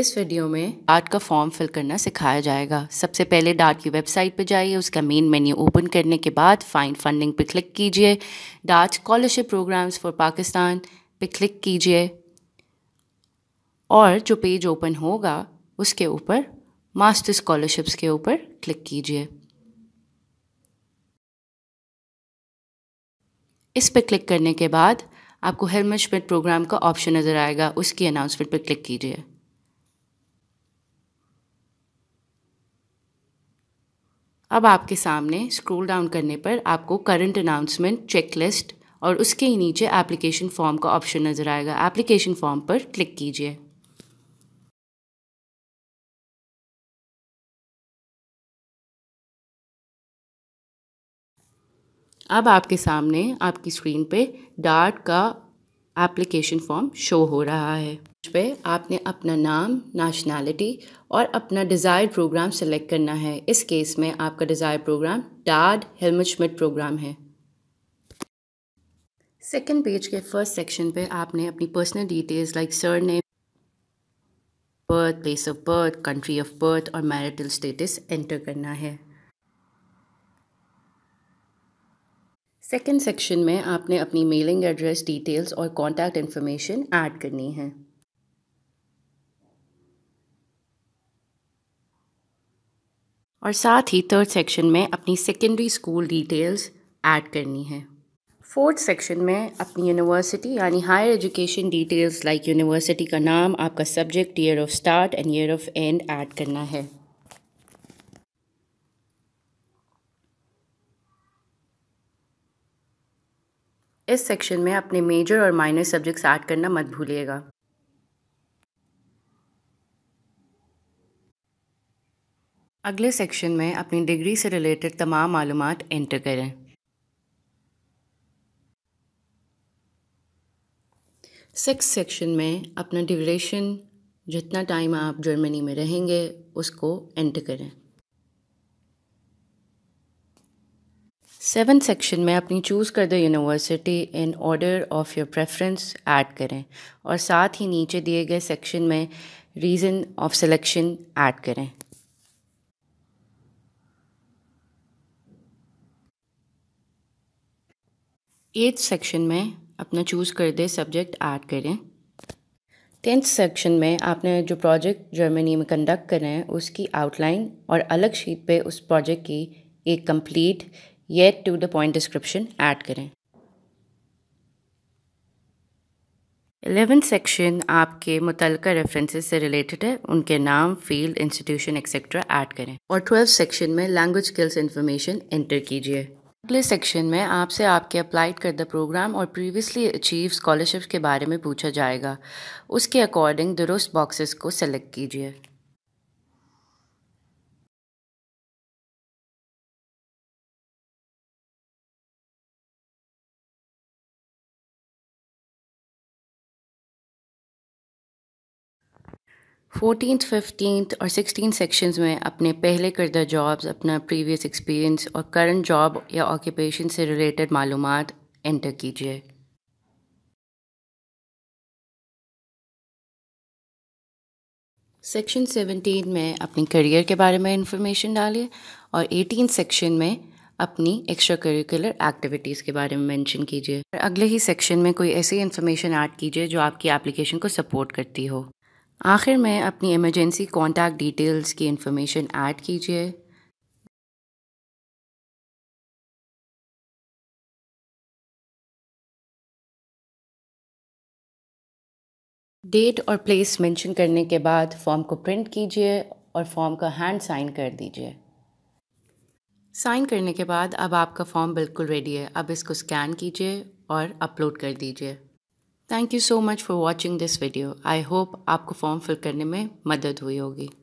इस वीडियो में डार्ट का फॉर्म फिल करना सिखाया जाएगा सबसे पहले डाट की वेबसाइट पर जाइए उसका मेन मेन्यू ओपन करने के बाद फाइंड फंडिंग पर क्लिक कीजिए DAAD scholarship programs for Pakistan पर क्लिक कीजिए और जो पेज ओपन होगा उसके ऊपर मास्टर स्कॉलरशिप्स के ऊपर क्लिक कीजिए इस पर क्लिक करने के बाद आपको हेलमेट प्रोग्राम का ऑप्शन नज़र आएगा उसकी अनाउंसमेंट पर क्लिक कीजिए अब आपके सामने स्क्रॉल डाउन करने पर आपको करंट अनाउंसमेंट चेकलिस्ट और उसके ही नीचे एप्लीकेशन फॉर्म का ऑप्शन नज़र आएगा एप्लीकेशन फॉर्म पर क्लिक कीजिए अब आपके सामने आपकी स्क्रीन पे डार्ट का एप्लीकेशन फॉर्म शो हो रहा है उस पर आपने अपना नाम नेशनैलिटी और अपना डिज़ायर प्रोग्राम सेलेक्ट करना है इस केस में आपका डिज़ायर प्रोग्राम डार्ड हेलमेटमिट प्रोग्राम है सेकेंड पेज के फर्स्ट सेक्शन पे आपने अपनी personal details like surname birth place of birth country of birth और मैरिटल स्टेटस एंटर करना है सेकेंड सेक्शन में आपने अपनी मेलिंग एड्रेस डिटेल्स और कॉन्टैक्ट इन्फॉर्मेशन ऐड करनी है और साथ ही थर्ड सेक्शन में अपनी सेकेंडरी स्कूल डिटेल्स ऐड करनी है फोर्थ सेक्शन में अपनी यूनिवर्सिटी यानी higher education details like university का नाम आपका subject year of start and year of end add करना है इस सेक्शन में अपने मेजर और माइनर सब्जेक्ट्स ऐड करना मत भूलिएगा अगले सेक्शन में अपनी डिग्री से रिलेटेड तमाम मालूम एंटर करें सिक्स सेक्शन में अपना ड्यूरेशन जितना टाइम आप जर्मनी में रहेंगे उसको एंटर करें सेवन सेक्शन में अपनी चूज़ कर दो university in order of your preference add करें और साथ ही नीचे दिए गए सेक्शन में रीज़न ऑफ सिलेक्शन ऐड करें एट्थ सेक्शन में अपना चूज़ कर दे सब्जेक्ट ऐड करें टेंथ सेक्शन में आपने जो प्रोजेक्ट जर्मनी में कंडक्ट करें उसकी आउटलाइन और अलग शीट पे उस प्रोजेक्ट की एक कंप्लीट ये to the point description add करें एलेवेंथ सेक्शन आपके मुतल रेफरेंसेस से रिलेटेड है उनके नाम फील्ड इंस्टीट्यूशन एक्सेट्रा ऐड करें और ट्वेल्थ सेक्शन में लैंग्वेज स्किल्स इन्फॉर्मेशन एंटर कीजिए अगले सेक्शन में आपसे आपके अप्लाइड करदा प्रोग्राम और प्रीवियसली अचीव स्कॉलरशिप के बारे में पूछा जाएगा उसके अकॉर्डिंग दुरुस्त बॉक्सेस को सेलेक्ट कीजिए फोर्टीन फिफ्टीन और सिक्सटीन सेक्शंस में अपने पहले करदा जॉब्स अपना प्रीवियस एक्सपीरियंस और करंट जॉब या ऑक्यूपेशन से रिलेटेड मालूम एंटर कीजिए सेक्शन सेवनटीन में अपनी करियर के बारे में इंफॉर्मेशन डालिए और एटीन सेक्शन में अपनी एक्स्ट्रा करिकुलर एक्टिविटीज़ के बारे में मेंशन कीजिए अगले ही सेक्शन में कोई ऐसी इन्फॉर्मेशन ऐड कीजिए जो आपकी एप्लीकेशन को सपोर्ट करती हो आखिर में अपनी इमरजेंसी कॉन्टैक्ट डिटेल्स की इन्फॉर्मेशन ऐड कीजिए डेट और प्लेस मेंशन करने के बाद फॉर्म को प्रिंट कीजिए और फॉर्म का हैंड साइन कर दीजिए साइन करने के बाद अब आपका फॉर्म बिल्कुल रेडी है अब इसको स्कैन कीजिए और अपलोड कर दीजिए thank you so much for watching this video I hope आपको फॉर्म फिल करने में मदद हुई होगी